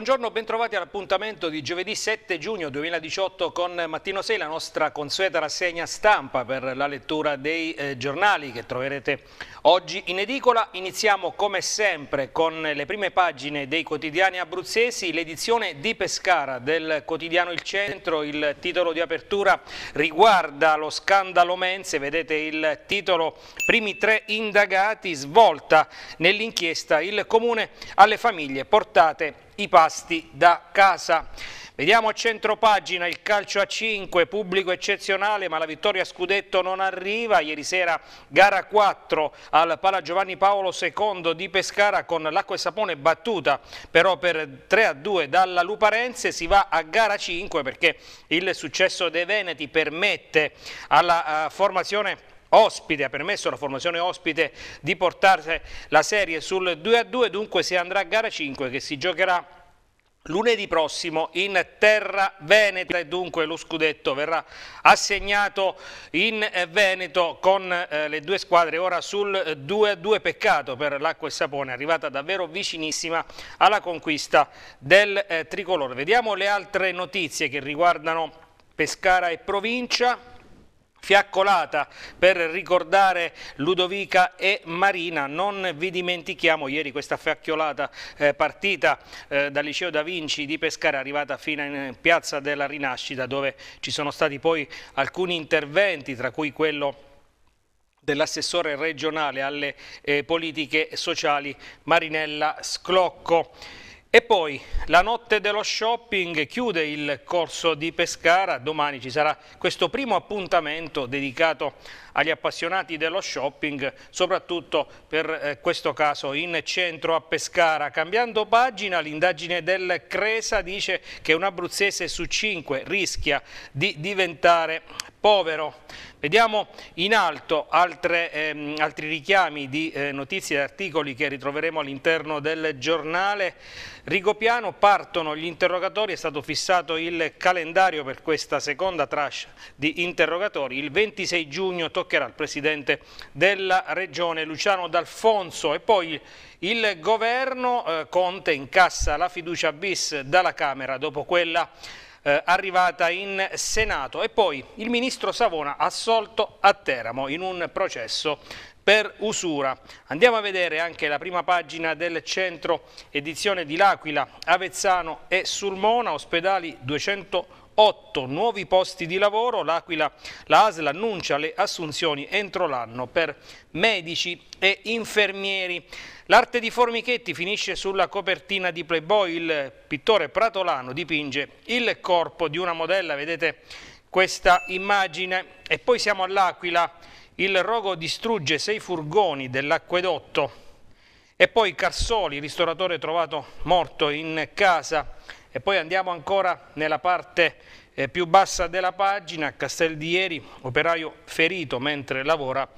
Buongiorno, bentrovati all'appuntamento di giovedì 7 giugno 2018 con Mattino 6, la nostra consueta rassegna stampa per la lettura dei eh, giornali che troverete oggi in edicola. Iniziamo come sempre con le prime pagine dei quotidiani abruzzesi, l'edizione di Pescara del quotidiano Il Centro, il titolo di apertura riguarda lo scandalo Mense, vedete il titolo primi tre indagati, svolta nell'inchiesta il comune alle famiglie portate i pasti da casa. Vediamo a centro pagina il calcio a 5, pubblico eccezionale ma la vittoria a scudetto non arriva, ieri sera gara 4 al Pala Giovanni Paolo II di Pescara con l'acqua e sapone battuta però per 3 a 2 dalla Luparense, si va a gara 5 perché il successo dei Veneti permette alla eh, formazione ospite, ha permesso alla formazione ospite di portare la serie sul 2-2, dunque si andrà a gara 5 che si giocherà lunedì prossimo in terra veneta e dunque lo scudetto verrà assegnato in Veneto con eh, le due squadre ora sul 2-2 peccato per l'acqua e sapone arrivata davvero vicinissima alla conquista del eh, tricolore vediamo le altre notizie che riguardano Pescara e provincia fiaccolata per ricordare Ludovica e Marina. Non vi dimentichiamo ieri questa fiacchiolata eh, partita eh, dal liceo Da Vinci di Pescara arrivata fino in piazza della Rinascita dove ci sono stati poi alcuni interventi tra cui quello dell'assessore regionale alle eh, politiche sociali Marinella Sclocco. E poi la notte dello shopping chiude il corso di Pescara, domani ci sarà questo primo appuntamento dedicato agli appassionati dello shopping, soprattutto per eh, questo caso in centro a Pescara. Cambiando pagina, l'indagine del Cresa dice che un abruzzese su cinque rischia di diventare povero. Vediamo in alto altre, ehm, altri richiami di eh, notizie e articoli che ritroveremo all'interno del giornale. Rigopiano partono gli interrogatori, è stato fissato il calendario per questa seconda tranche di interrogatori. Il 26 giugno toccherà al Presidente della Regione Luciano D'Alfonso e poi il governo eh, Conte incassa la fiducia bis dalla Camera dopo quella eh, arrivata in Senato e poi il ministro Savona assolto a Teramo in un processo per usura. Andiamo a vedere anche la prima pagina del centro edizione di L'Aquila, Avezzano e Sulmona, ospedali 200 8 nuovi posti di lavoro, l'Aquila, la ASL annuncia le assunzioni entro l'anno per medici e infermieri. L'arte di Formichetti finisce sulla copertina di Playboy, il pittore pratolano dipinge il corpo di una modella, vedete questa immagine. E poi siamo all'Aquila, il rogo distrugge sei furgoni dell'acquedotto. E poi Carsoli, ristoratore trovato morto in casa. E poi andiamo ancora nella parte eh, più bassa della pagina, Castel di Ieri, operaio ferito mentre lavora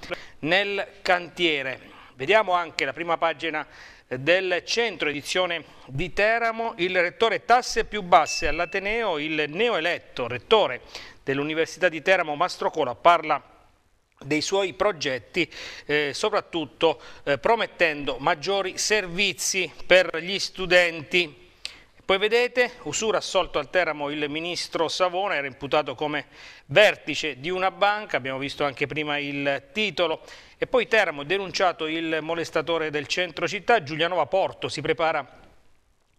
nel cantiere. Vediamo anche la prima pagina eh, del centro edizione di Teramo, il rettore tasse più basse all'Ateneo, il neoeletto rettore dell'Università di Teramo Mastrocola parla dei suoi progetti, eh, soprattutto eh, promettendo maggiori servizi per gli studenti. Poi vedete, usura assolto al Teramo il ministro Savona, era imputato come vertice di una banca, abbiamo visto anche prima il titolo, e poi Teramo, denunciato il molestatore del centro città, Giulianova Porto, si prepara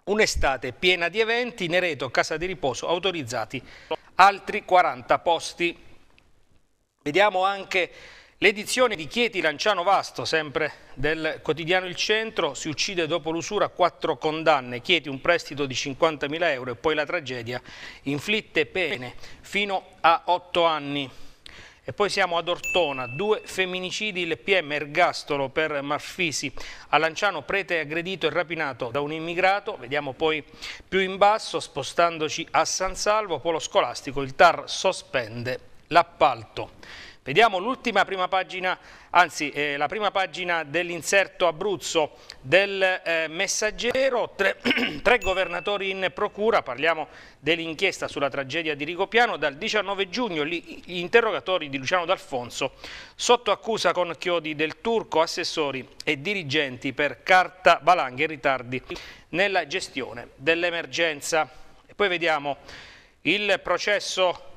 un'estate piena di eventi, Nereto, casa di riposo, autorizzati altri 40 posti. Vediamo anche L'edizione di Chieti Lanciano Vasto, sempre del quotidiano Il Centro, si uccide dopo l'usura quattro condanne, Chieti un prestito di 50.000 euro e poi la tragedia, inflitte pene fino a otto anni. E poi siamo ad Ortona, due femminicidi, il PM ergastolo per Marfisi. A Lanciano prete aggredito e rapinato da un immigrato, vediamo poi più in basso, spostandoci a San Salvo, polo scolastico, il TAR sospende l'appalto. Vediamo l'ultima prima pagina, anzi eh, la prima pagina dell'inserto Abruzzo del eh, Messaggero, tre, tre, governatori in procura, parliamo dell'inchiesta sulla tragedia di Rigopiano, dal 19 giugno gli, gli interrogatori di Luciano D'Alfonso sotto accusa con chiodi del Turco, assessori e dirigenti per carta valanghe e ritardi nella gestione dell'emergenza. poi vediamo il processo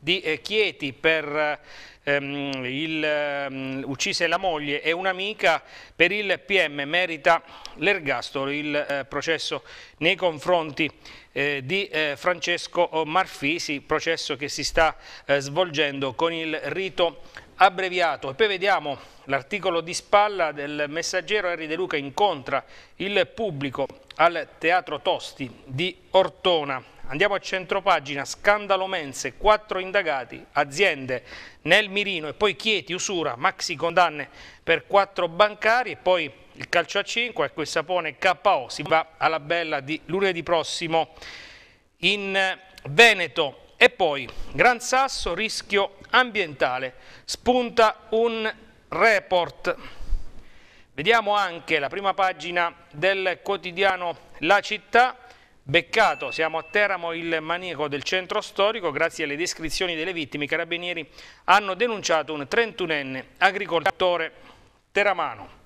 di eh, Chieti per eh, ehm, il, ehm, uccise la moglie e un'amica, per il PM merita l'ergastolo il eh, processo nei confronti eh, di eh, Francesco Marfisi, processo che si sta eh, svolgendo con il rito abbreviato. E poi vediamo l'articolo di spalla del messaggero Henry De Luca incontra il pubblico al Teatro Tosti di Ortona. Andiamo a centropagina, scandalo mense, quattro indagati, aziende nel mirino e poi Chieti, usura, maxi condanne per quattro bancari e poi il calcio a 5, ecco il sapone KO, si va alla bella di lunedì prossimo in Veneto. E poi Gran Sasso, rischio ambientale, spunta un report. Vediamo anche la prima pagina del quotidiano La Città, Beccato, siamo a Teramo, il manico del centro storico, grazie alle descrizioni delle vittime i carabinieri hanno denunciato un 31enne agricoltore teramano.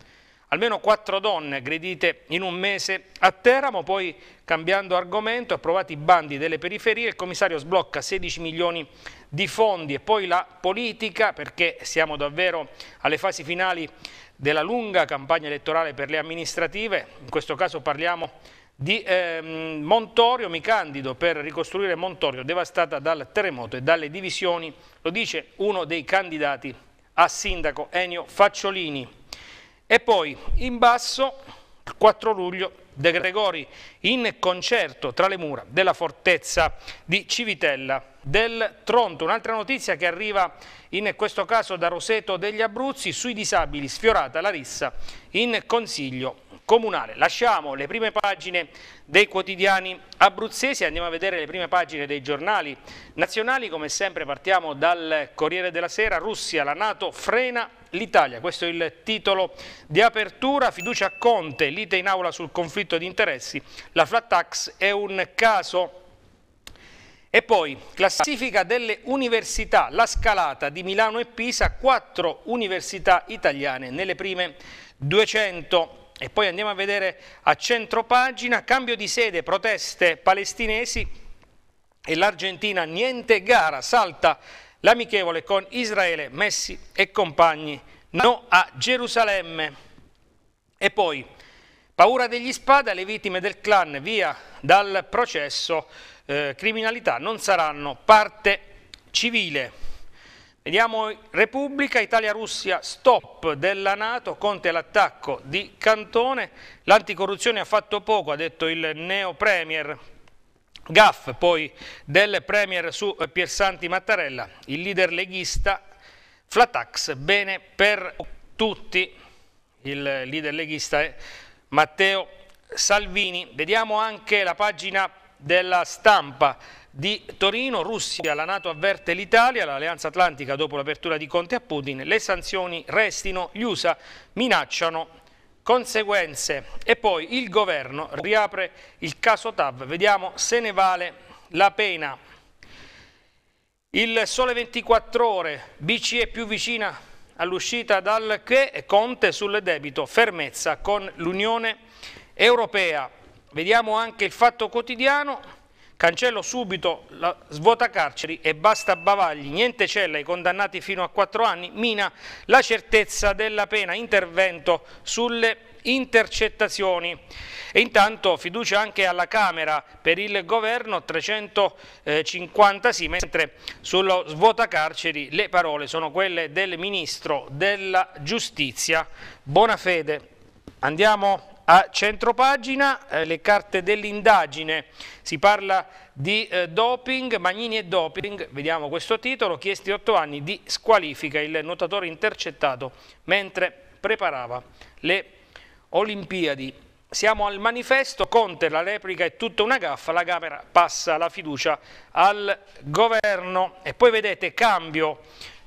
Almeno quattro donne aggredite in un mese a Teramo, poi cambiando argomento, approvati i bandi delle periferie, il commissario sblocca 16 milioni di fondi e poi la politica, perché siamo davvero alle fasi finali della lunga campagna elettorale per le amministrative, in questo caso parliamo di di ehm, Montorio, mi candido per ricostruire Montorio devastata dal terremoto e dalle divisioni, lo dice uno dei candidati a sindaco Ennio Facciolini. E poi in basso, il 4 luglio, De Gregori in concerto tra le mura della fortezza di Civitella del Tronto. Un'altra notizia che arriva in questo caso da Roseto degli Abruzzi sui disabili, sfiorata la rissa in consiglio comunale. Lasciamo le prime pagine dei quotidiani abruzzesi, andiamo a vedere le prime pagine dei giornali nazionali, come sempre partiamo dal Corriere della Sera, Russia, la Nato frena l'Italia, questo è il titolo di apertura, fiducia a Conte, lite in aula sul conflitto di interessi, la flat tax è un caso... E poi classifica delle università, la scalata di Milano e Pisa, quattro università italiane nelle prime 200 e poi andiamo a vedere a centro pagina, cambio di sede, proteste palestinesi e l'Argentina, niente gara, salta l'amichevole con Israele, Messi e compagni, no a Gerusalemme. E poi, paura degli spada, le vittime del clan via dal processo, eh, criminalità non saranno parte civile. Vediamo Repubblica, Italia-Russia, stop della Nato, Conte l'attacco di Cantone, l'anticorruzione ha fatto poco, ha detto il neo premier Gaff, poi del premier su Piersanti Mattarella, il leader leghista, Flatax, bene per tutti, il leader leghista è Matteo Salvini. Vediamo anche la pagina della stampa, di Torino, Russia, la Nato avverte l'Italia, l'Alleanza Atlantica dopo l'apertura di Conte a Putin, le sanzioni restino, gli USA minacciano conseguenze e poi il governo riapre il caso TAV, vediamo se ne vale la pena. Il sole 24 ore, BCE più vicina all'uscita dal che Conte sul debito, fermezza con l'Unione Europea. Vediamo anche il fatto quotidiano Cancello subito la svuota carceri e basta bavagli, niente cella ai condannati fino a 4 anni, mina la certezza della pena, intervento sulle intercettazioni. E intanto fiducia anche alla Camera per il governo 350 sì, mentre sullo svuota carceri le parole sono quelle del Ministro della Giustizia Buona fede. Andiamo a centropagina eh, le carte dell'indagine, si parla di eh, doping, Magnini e doping, vediamo questo titolo, chiesti 8 anni di squalifica, il nuotatore intercettato mentre preparava le Olimpiadi. Siamo al manifesto, Conte, la replica è tutta una gaffa, la Camera passa la fiducia al governo e poi vedete cambio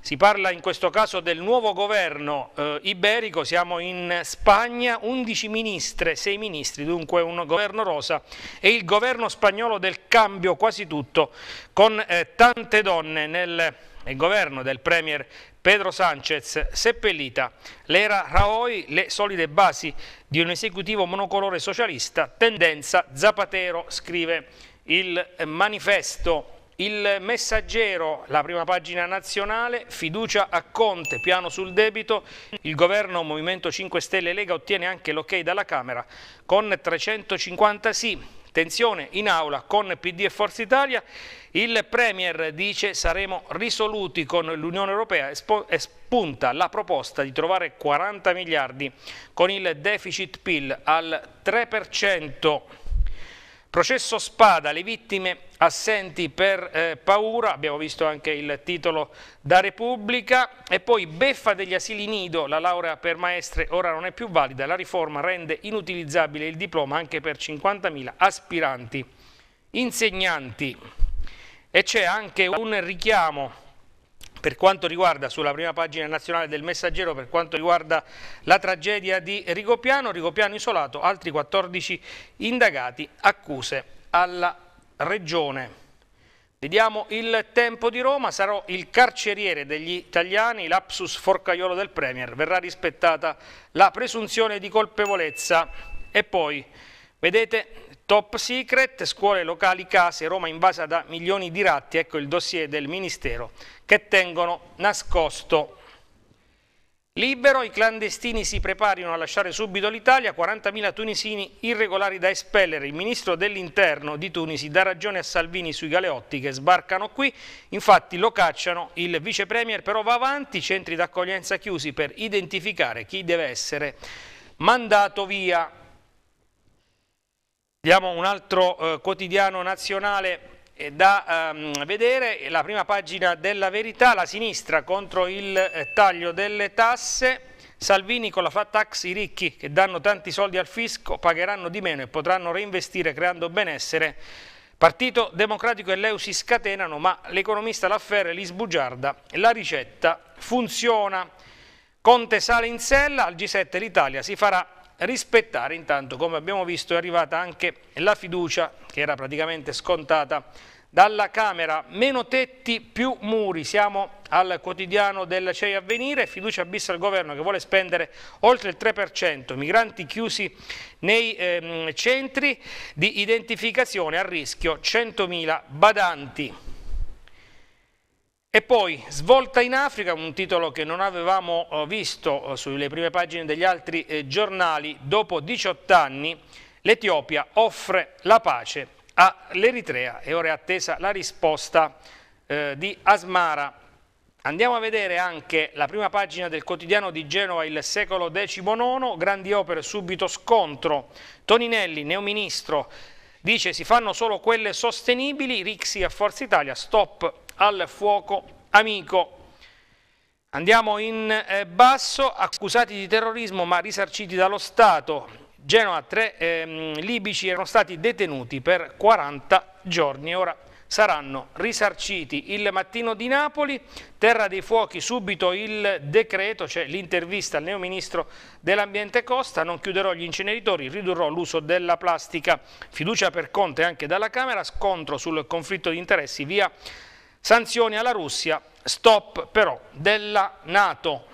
si parla in questo caso del nuovo governo eh, iberico, siamo in Spagna, 11 ministre, 6 ministri, dunque un governo rosa e il governo spagnolo del cambio quasi tutto, con eh, tante donne nel, nel governo del premier Pedro Sanchez, seppellita l'era Raoi, le solide basi di un esecutivo monocolore socialista, tendenza Zapatero, scrive il manifesto il messaggero, la prima pagina nazionale, fiducia a Conte, piano sul debito, il governo Movimento 5 Stelle Lega ottiene anche l'ok dalla Camera con 350 sì, tensione in aula con PD e Forza Italia, il Premier dice saremo risoluti con l'Unione Europea e spunta la proposta di trovare 40 miliardi con il deficit PIL al 3%. Processo spada, le vittime assenti per eh, paura, abbiamo visto anche il titolo da Repubblica, e poi beffa degli asili nido, la laurea per maestre ora non è più valida, la riforma rende inutilizzabile il diploma anche per 50.000 aspiranti insegnanti. E c'è anche un richiamo per quanto riguarda sulla prima pagina nazionale del messaggero per quanto riguarda la tragedia di Rigopiano, Rigopiano isolato, altri 14 indagati, accuse alla regione. Vediamo il tempo di Roma, sarò il carceriere degli italiani, lapsus forcaiolo del Premier, verrà rispettata la presunzione di colpevolezza e poi, vedete, Top secret, scuole locali, case, Roma invasa da milioni di ratti, ecco il dossier del Ministero che tengono nascosto. Libero, i clandestini si preparino a lasciare subito l'Italia, 40.000 tunisini irregolari da espellere. Il ministro dell'interno di Tunisi dà ragione a Salvini sui galeotti che sbarcano qui, infatti lo cacciano, il vice premier però va avanti, centri d'accoglienza chiusi per identificare chi deve essere mandato via. Diamo un altro eh, quotidiano nazionale eh, da um, vedere, la prima pagina della verità, la sinistra contro il eh, taglio delle tasse, Salvini con la flat tax i ricchi che danno tanti soldi al fisco pagheranno di meno e potranno reinvestire creando benessere, Partito Democratico e l'EU si scatenano ma l'economista Lafferre li sbugiarda, la ricetta funziona. Conte sale in sella, al G7 l'Italia si farà rispettare. Intanto, come abbiamo visto, è arrivata anche la fiducia, che era praticamente scontata dalla Camera. Meno tetti, più muri. Siamo al quotidiano del CEI Avvenire, fiducia abissa al governo che vuole spendere oltre il 3%, migranti chiusi nei ehm, centri di identificazione a rischio 100.000 badanti. E poi Svolta in Africa, un titolo che non avevamo eh, visto eh, sulle prime pagine degli altri eh, giornali, dopo 18 anni l'Etiopia offre la pace all'Eritrea e ora è attesa la risposta eh, di Asmara. Andiamo a vedere anche la prima pagina del quotidiano di Genova, il secolo XIX, grandi opere, subito scontro. Toninelli, neoministro, dice si fanno solo quelle sostenibili, Rixi a Forza Italia, stop al fuoco amico. Andiamo in eh, basso, accusati di terrorismo ma risarciti dallo Stato. Genova, tre ehm, libici erano stati detenuti per 40 giorni e ora saranno risarciti. Il mattino di Napoli, terra dei fuochi, subito il decreto, cioè l'intervista al neo ministro dell'ambiente Costa, non chiuderò gli inceneritori, ridurrò l'uso della plastica, fiducia per Conte anche dalla Camera, scontro sul conflitto di interessi via Sanzioni alla Russia, stop però della Nato.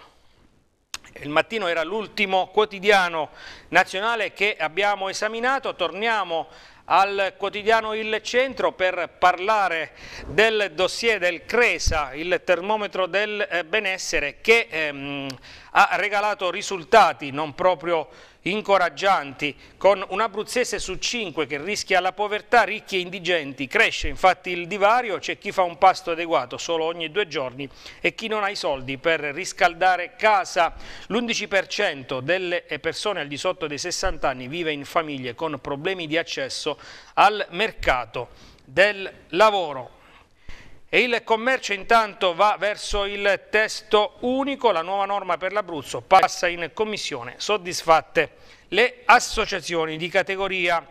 Il mattino era l'ultimo quotidiano nazionale che abbiamo esaminato, torniamo al quotidiano Il Centro per parlare del dossier del Cresa, il termometro del eh, benessere che ehm, ha regalato risultati non proprio incoraggianti, con un abruzzese su cinque che rischia la povertà, ricchi e indigenti. Cresce infatti il divario, c'è chi fa un pasto adeguato solo ogni due giorni e chi non ha i soldi per riscaldare casa. L'11% delle persone al di sotto dei 60 anni vive in famiglie con problemi di accesso al mercato del lavoro. E il commercio intanto va verso il testo unico, la nuova norma per l'Abruzzo passa in commissione, soddisfatte le associazioni di categoria.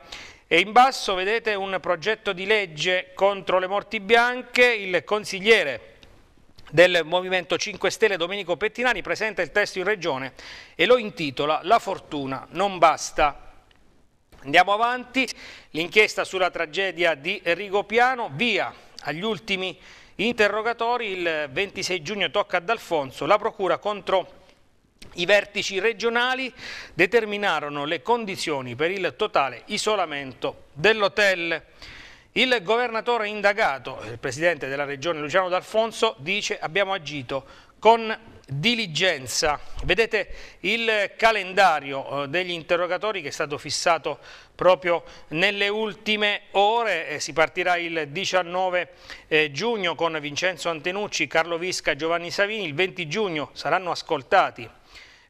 E in basso vedete un progetto di legge contro le morti bianche, il consigliere del Movimento 5 Stelle Domenico Pettinani presenta il testo in regione e lo intitola La fortuna non basta. Andiamo avanti, l'inchiesta sulla tragedia di Rigopiano, via agli ultimi interrogatori il 26 giugno tocca ad Alfonso la procura contro i vertici regionali determinarono le condizioni per il totale isolamento dell'hotel. Il governatore indagato, il presidente della regione Luciano D'Alfonso, dice abbiamo agito con diligenza. Vedete il calendario eh, degli interrogatori che è stato fissato proprio nelle ultime ore, si partirà il 19 eh, giugno con Vincenzo Antenucci, Carlo Visca, e Giovanni Savini, il 20 giugno saranno ascoltati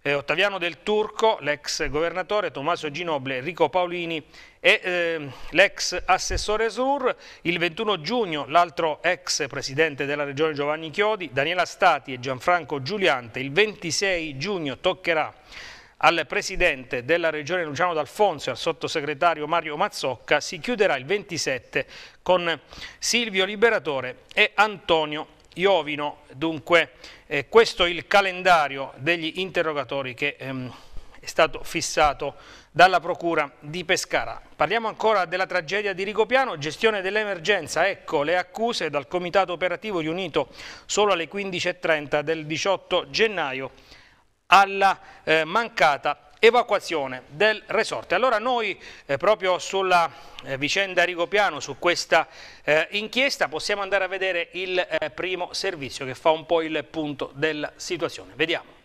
eh, Ottaviano Del Turco, l'ex governatore, Tommaso Ginoble, Rico Paolini e eh, l'ex assessore Sur, il 21 giugno l'altro ex presidente della regione Giovanni Chiodi, Daniela Stati e Gianfranco Giuliante, il 26 giugno toccherà al presidente della regione Luciano D'Alfonso e al sottosegretario Mario Mazzocca, si chiuderà il 27 con Silvio Liberatore e Antonio Iovino, dunque eh, questo è il calendario degli interrogatori che ehm, è stato fissato dalla Procura di Pescara. Parliamo ancora della tragedia di Rigopiano, gestione dell'emergenza, ecco le accuse dal Comitato Operativo riunito solo alle 15.30 del 18 gennaio alla eh, mancata evacuazione del resorte. Allora noi eh, proprio sulla eh, vicenda Rigopiano, su questa eh, inchiesta, possiamo andare a vedere il eh, primo servizio che fa un po' il punto della situazione. Vediamo.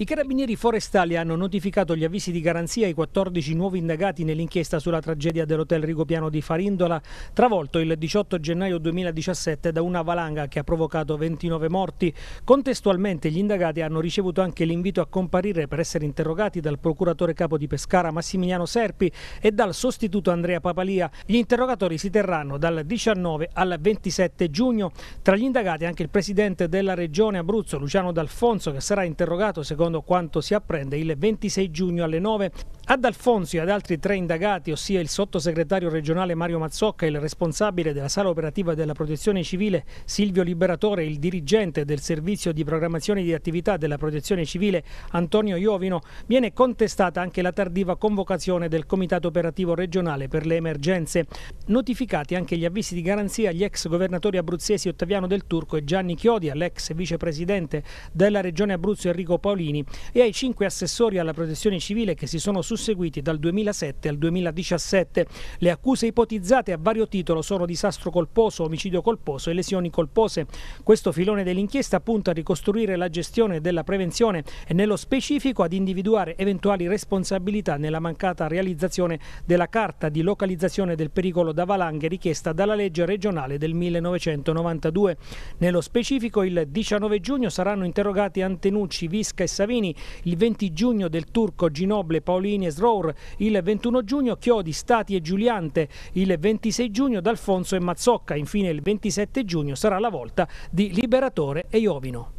I carabinieri forestali hanno notificato gli avvisi di garanzia ai 14 nuovi indagati nell'inchiesta sulla tragedia dell'hotel Rigopiano di Farindola, travolto il 18 gennaio 2017 da una valanga che ha provocato 29 morti. Contestualmente gli indagati hanno ricevuto anche l'invito a comparire per essere interrogati dal procuratore capo di Pescara Massimiliano Serpi e dal sostituto Andrea Papalia. Gli interrogatori si terranno dal 19 al 27 giugno. Tra gli indagati anche il presidente della regione Abruzzo Luciano D'Alfonso che sarà interrogato secondo secondo quanto si apprende il 26 giugno alle 9 ad Alfonso e ad altri tre indagati, ossia il sottosegretario regionale Mario Mazzocca il responsabile della sala operativa della protezione civile Silvio Liberatore e il dirigente del servizio di programmazione di attività della protezione civile Antonio Iovino, viene contestata anche la tardiva convocazione del Comitato Operativo Regionale per le Emergenze. Notificati anche gli avvisi di garanzia agli ex governatori abruzzesi Ottaviano Del Turco e Gianni Chiodi, all'ex vicepresidente della Regione Abruzzo Enrico Paolini e ai cinque assessori alla protezione civile che si sono susseguiti seguiti dal 2007 al 2017. Le accuse ipotizzate a vario titolo sono disastro colposo, omicidio colposo e lesioni colpose. Questo filone dell'inchiesta punta a ricostruire la gestione della prevenzione e nello specifico ad individuare eventuali responsabilità nella mancata realizzazione della carta di localizzazione del pericolo da valanghe richiesta dalla legge regionale del 1992. Nello specifico il 19 giugno saranno interrogati Antenucci, Visca e Savini, il 20 giugno del Turco, Ginoble, Paolini e Martinez Rour il 21 giugno, Chiodi, Stati e Giuliante il 26 giugno, D'Alfonso e Mazzocca. Infine il 27 giugno sarà la volta di Liberatore e Iovino.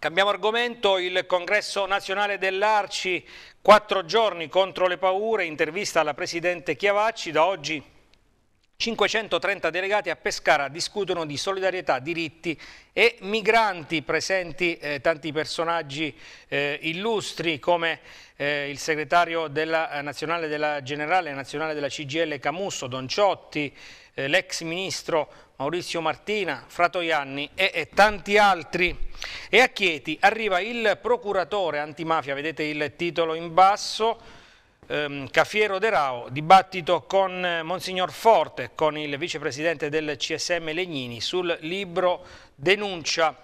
Cambiamo argomento, il congresso nazionale dell'Arci, quattro giorni contro le paure, intervista alla Presidente Chiavacci, da oggi 530 delegati a Pescara discutono di solidarietà, diritti e migranti, presenti eh, tanti personaggi eh, illustri come eh, il segretario della, eh, nazionale della generale nazionale della CGL Camusso, Don Ciotti, eh, l'ex ministro Maurizio Martina, Fratoianni e, e, tanti altri. E a Chieti arriva il procuratore antimafia, vedete il titolo in basso, ehm, Cafiero De Rao, dibattito con eh, Monsignor Forte, con il vicepresidente del CSM Legnini sul libro Denuncia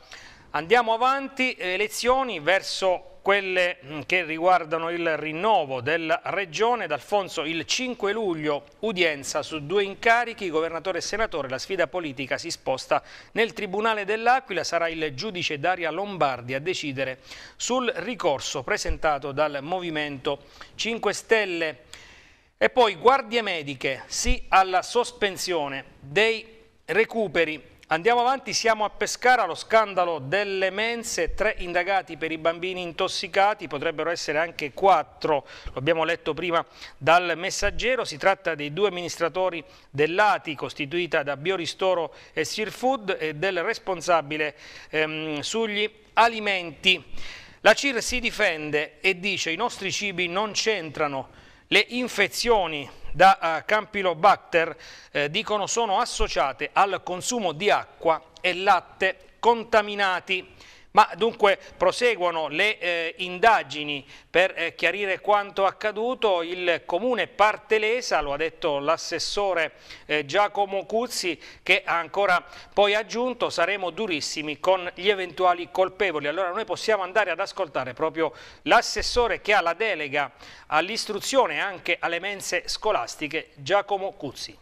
Andiamo avanti, eh, elezioni verso quelle mm, che riguardano il rinnovo della Regione. D'Alfonso il 5 luglio, udienza su due incarichi, governatore e senatore. La sfida politica si sposta nel Tribunale dell'Aquila. Sarà il giudice Daria Lombardi a decidere sul ricorso presentato dal Movimento 5 Stelle. E poi guardie mediche, sì alla sospensione dei recuperi Andiamo avanti, siamo a Pescara, lo scandalo delle mense, tre indagati per i bambini intossicati, potrebbero essere anche quattro, lo abbiamo letto prima dal messaggero, si tratta dei due amministratori dell'ATI costituita da Bioristoro e Sirfood e del responsabile ehm, sugli alimenti. La CIR si difende e dice i nostri cibi non c'entrano, le infezioni da eh, Campylobacter eh, dicono sono associate al consumo di acqua e latte contaminati. Ma dunque proseguono le eh, indagini per eh, chiarire quanto accaduto, il comune Partelesa, lo ha detto l'assessore eh, Giacomo Cuzzi che ha ancora poi aggiunto saremo durissimi con gli eventuali colpevoli. Allora noi possiamo andare ad ascoltare proprio l'assessore che ha la delega all'istruzione e anche alle mense scolastiche Giacomo Cuzzi.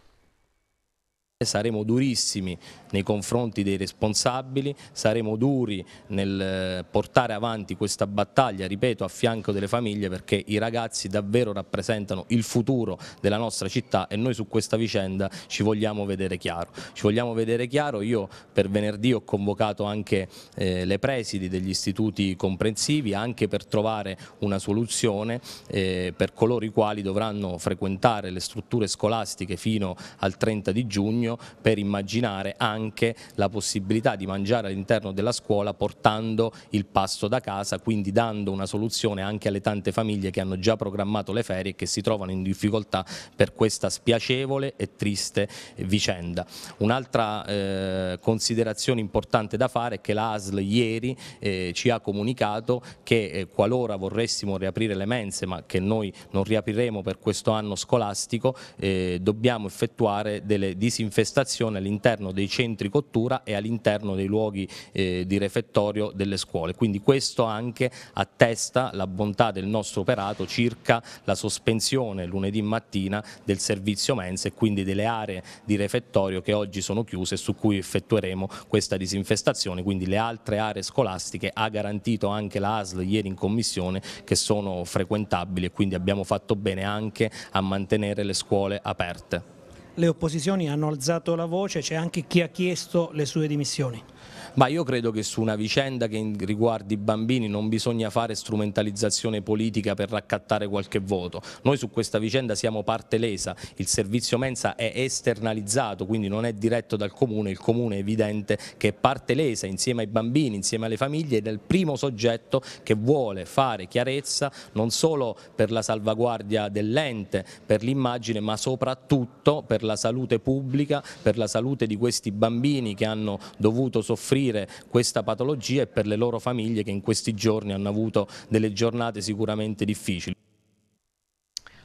Saremo durissimi nei confronti dei responsabili, saremo duri nel eh, portare avanti questa battaglia, ripeto, a fianco delle famiglie perché i ragazzi davvero rappresentano il futuro della nostra città e noi su questa vicenda ci vogliamo vedere chiaro. Ci vogliamo vedere chiaro, io per venerdì ho convocato anche eh, le presidi degli istituti comprensivi anche per trovare una soluzione eh, per coloro i quali dovranno frequentare le strutture scolastiche fino al 30 di giugno impegno per immaginare anche la possibilità di mangiare all'interno della scuola portando il pasto da casa, quindi dando una soluzione anche alle tante famiglie che hanno già programmato le ferie e che si trovano in difficoltà per questa spiacevole e triste vicenda. Un'altra eh, considerazione importante da fare è che l'ASL ieri eh, ci ha comunicato che eh, qualora vorressimo riaprire le mense, ma che noi non riapriremo per questo anno scolastico, eh, dobbiamo effettuare delle disinfezioni manifestazione all'interno dei centri cottura e all'interno dei luoghi eh, di refettorio delle scuole. Quindi questo anche attesta la bontà del nostro operato circa la sospensione lunedì mattina del servizio mensa e quindi delle aree di refettorio che oggi sono chiuse e su cui effettueremo questa disinfestazione, quindi le altre aree scolastiche ha garantito anche la ASL ieri in commissione che sono frequentabili e quindi abbiamo fatto bene anche a mantenere le scuole aperte le opposizioni hanno alzato la voce, c'è anche chi ha chiesto le sue dimissioni ma io credo che su una vicenda che riguardi i bambini non bisogna fare strumentalizzazione politica per raccattare qualche voto. Noi su questa vicenda siamo parte lesa, il servizio mensa è esternalizzato, quindi non è diretto dal comune, il comune è evidente che è parte lesa insieme ai bambini, insieme alle famiglie ed è il primo soggetto che vuole fare chiarezza non solo per la salvaguardia dell'ente, per l'immagine, ma soprattutto per la salute pubblica, per la salute di questi bambini che hanno dovuto soffrire scoprire questa patologia e per le loro famiglie che in questi giorni hanno avuto delle giornate sicuramente difficili.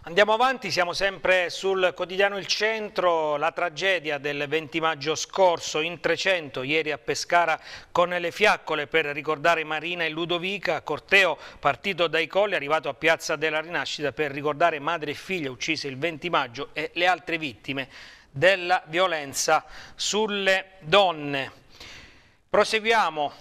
Andiamo avanti, siamo sempre sul quotidiano Il Centro, la tragedia del 20 maggio scorso in 300, ieri a Pescara con le fiaccole per ricordare Marina e Ludovica, corteo partito dai colli arrivato a Piazza della Rinascita per ricordare madre e figlia uccise il 20 maggio e le altre vittime della violenza sulle donne. Proseguiamo.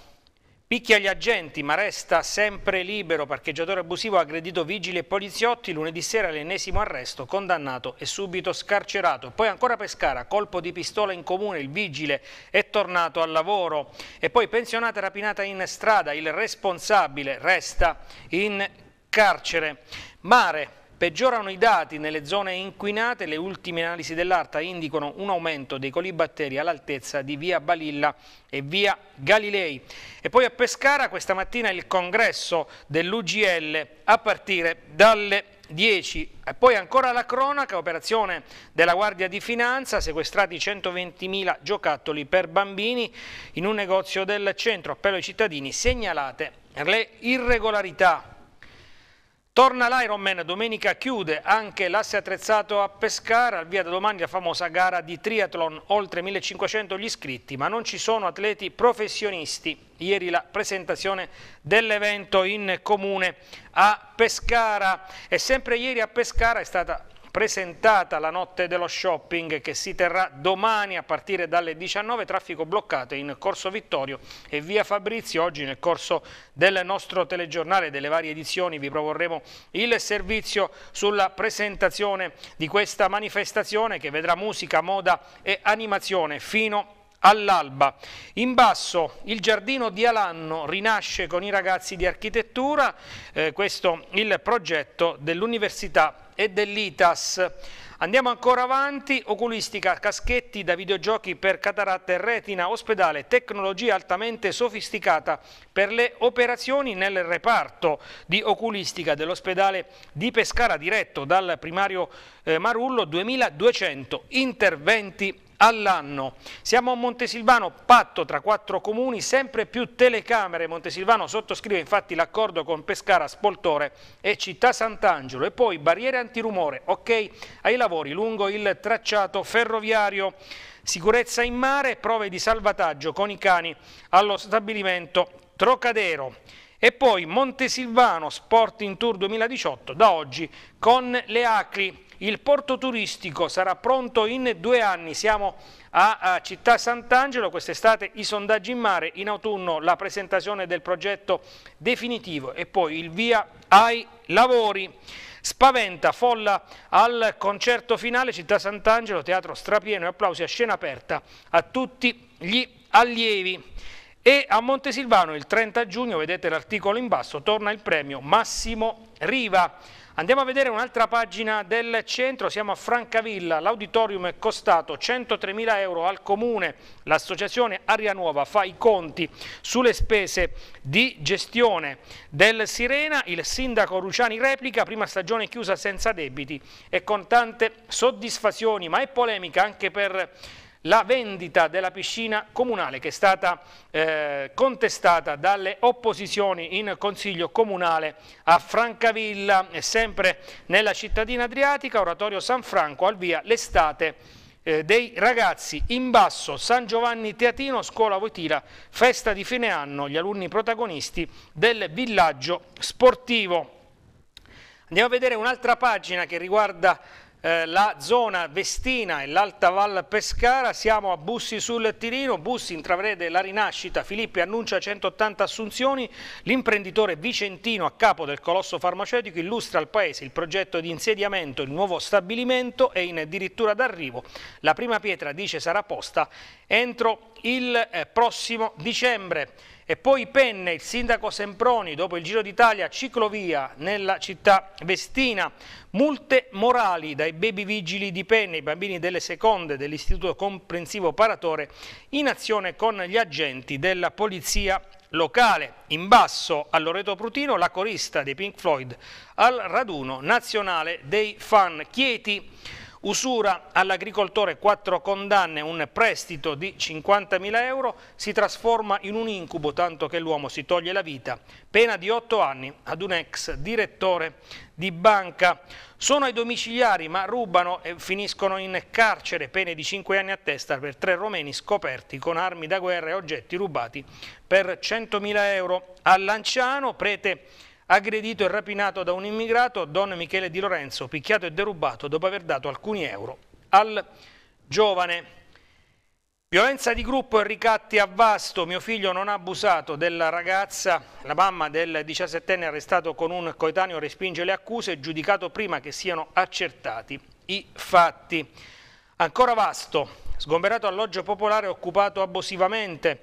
Picchia gli agenti, ma resta sempre libero. Parcheggiatore abusivo ha aggredito vigili e poliziotti. Lunedì sera l'ennesimo arresto, condannato e subito scarcerato. Poi ancora Pescara, colpo di pistola in comune, il vigile è tornato al lavoro. E poi pensionata rapinata in strada, il responsabile resta in carcere. Mare, Peggiorano i dati nelle zone inquinate, le ultime analisi dell'ARTA indicano un aumento dei colibatteri all'altezza di via Balilla e via Galilei. E poi a Pescara questa mattina il congresso dell'UGL a partire dalle 10. E poi ancora la cronaca, operazione della Guardia di Finanza, sequestrati 120.000 giocattoli per bambini in un negozio del centro, appello ai cittadini, segnalate le irregolarità. Torna l'Ironman, domenica chiude anche l'asse attrezzato a Pescara, al via da domani la famosa gara di triathlon, oltre 1500 gli iscritti, ma non ci sono atleti professionisti. Ieri la presentazione dell'evento in comune a Pescara e sempre ieri a Pescara è stata presentata la notte dello shopping che si terrà domani a partire dalle 19, traffico bloccato in Corso Vittorio e via Fabrizio. Oggi nel corso del nostro telegiornale e delle varie edizioni vi proporremo il servizio sulla presentazione di questa manifestazione che vedrà musica, moda e animazione fino a all'alba. In basso il giardino di Alanno rinasce con i ragazzi di architettura, eh, questo il progetto dell'Università e dell'ITAS. Andiamo ancora avanti, oculistica, caschetti da videogiochi per cataratta e retina, ospedale, tecnologia altamente sofisticata per le operazioni nel reparto di oculistica dell'ospedale di Pescara diretto dal primario eh, Marullo, 2200 interventi all'anno. Siamo a Montesilvano, patto tra quattro comuni, sempre più telecamere. Montesilvano sottoscrive infatti l'accordo con Pescara, Spoltore e Città Sant'Angelo e poi barriere antirumore, ok ai lavori lungo il tracciato ferroviario. Sicurezza in mare, prove di salvataggio con i cani allo stabilimento Trocadero. E poi Montesilvano Sporting Tour 2018 da oggi con le Acri. Il porto turistico sarà pronto in due anni, siamo a Città Sant'Angelo, quest'estate i sondaggi in mare, in autunno la presentazione del progetto definitivo e poi il via ai lavori. Spaventa, folla al concerto finale, Città Sant'Angelo, teatro strapieno e applausi a scena aperta a tutti gli allievi. E a Montesilvano il 30 giugno, vedete l'articolo in basso, torna il premio Massimo Riva. Andiamo a vedere un'altra pagina del centro, siamo a Francavilla, l'auditorium è costato 103.000 euro al comune, l'associazione Aria Nuova fa i conti sulle spese di gestione del Sirena, il sindaco Ruciani replica, prima stagione chiusa senza debiti e con tante soddisfazioni, ma è polemica anche per la vendita della piscina comunale che è stata eh, contestata dalle opposizioni in Consiglio Comunale a Francavilla e sempre nella cittadina adriatica, Oratorio San Franco, al via l'estate eh, dei ragazzi in basso San Giovanni Teatino, scuola Voitira, festa di fine anno, gli alunni protagonisti del villaggio sportivo. Andiamo a vedere un'altra pagina che riguarda eh, la zona Vestina e l'Alta Val Pescara, siamo a Bussi sul Tirino, Bussi intravede la rinascita, Filippi annuncia 180 assunzioni, l'imprenditore vicentino a capo del colosso farmaceutico illustra al Paese il progetto di insediamento, il nuovo stabilimento e in addirittura d'arrivo la prima pietra dice sarà posta entro il eh, prossimo dicembre. E poi penne il sindaco Semproni, dopo il Giro d'Italia, ciclovia nella città vestina, multe morali dai baby vigili di penne, i bambini delle seconde dell'Istituto Comprensivo Paratore, in azione con gli agenti della polizia locale. In basso a Loreto Prutino, la corista dei Pink Floyd al raduno nazionale dei fan Chieti. Usura all'agricoltore quattro condanne, un prestito di 50.000 euro si trasforma in un incubo tanto che l'uomo si toglie la vita. Pena di otto anni ad un ex direttore di banca. Sono ai domiciliari ma rubano e finiscono in carcere, pene di 5 anni a testa per tre romeni scoperti con armi da guerra e oggetti rubati per 100.000 euro. A Lanciano, prete aggredito e rapinato da un immigrato, Don Michele Di Lorenzo, picchiato e derubato dopo aver dato alcuni euro al giovane. Violenza di gruppo e ricatti a vasto, mio figlio non ha abusato della ragazza, la mamma del 17enne arrestato con un coetaneo respinge le accuse, giudicato prima che siano accertati i fatti. Ancora vasto, sgomberato alloggio popolare occupato abusivamente,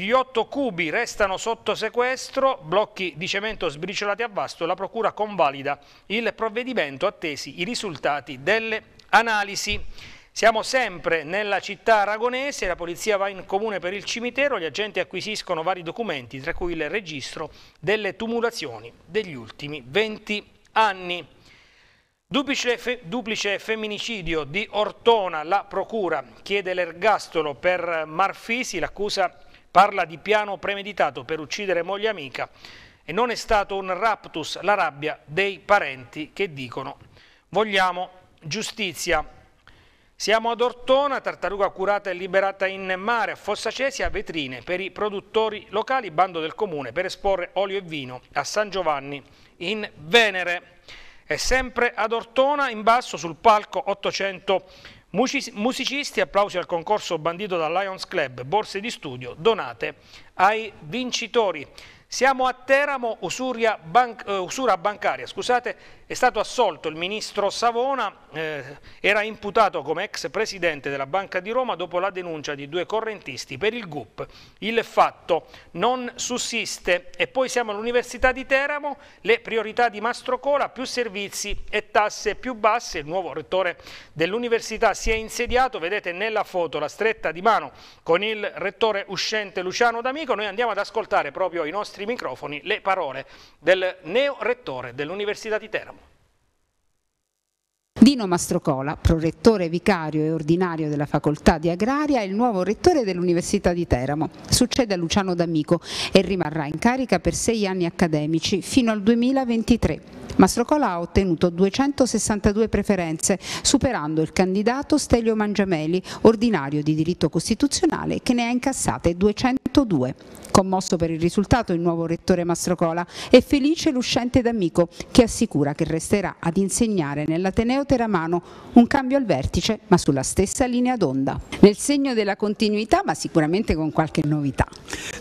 gli otto cubi restano sotto sequestro, blocchi di cemento sbriciolati a vasto, la procura convalida il provvedimento, attesi i risultati delle analisi. Siamo sempre nella città aragonese, la polizia va in comune per il cimitero, gli agenti acquisiscono vari documenti, tra cui il registro delle tumulazioni degli ultimi 20 anni. Duplice, fe duplice, femminicidio di Ortona, la procura chiede l'ergastolo per Marfisi, l'accusa Parla di piano premeditato per uccidere moglie amica e non è stato un raptus la rabbia dei parenti che dicono vogliamo giustizia. Siamo ad Ortona, tartaruga curata e liberata in mare, a Fossa Cesia, vetrine per i produttori locali, bando del comune per esporre olio e vino a San Giovanni in Venere. E sempre ad Ortona, in basso, sul palco 800 Musicisti, applausi al concorso bandito dal Lions Club, borse di studio donate ai vincitori. Siamo a Teramo, usuria, banc eh, usura bancaria, scusate, è stato assolto il ministro Savona, eh, era imputato come ex presidente della Banca di Roma dopo la denuncia di due correntisti per il GUP. Il fatto non sussiste. E poi siamo all'Università di Teramo, le priorità di Mastrocola, più servizi e tasse più basse. Il nuovo rettore dell'Università si è insediato, vedete nella foto la stretta di mano con il rettore uscente Luciano D'Amico. Noi andiamo ad ascoltare proprio ai nostri microfoni le parole del neo rettore dell'Università di Teramo. Dino Mastrocola, prorettore vicario e ordinario della facoltà di Agraria, è il nuovo rettore dell'Università di Teramo. Succede a Luciano D'Amico e rimarrà in carica per sei anni accademici fino al 2023. Mastrocola ha ottenuto 262 preferenze, superando il candidato Stelio Mangiameli, ordinario di diritto costituzionale, che ne ha incassate 202. Commosso per il risultato il nuovo rettore Mastrocola è felice l'uscente d'amico che assicura che resterà ad insegnare nell'Ateneo Teramano un cambio al vertice ma sulla stessa linea d'onda. Nel segno della continuità ma sicuramente con qualche novità.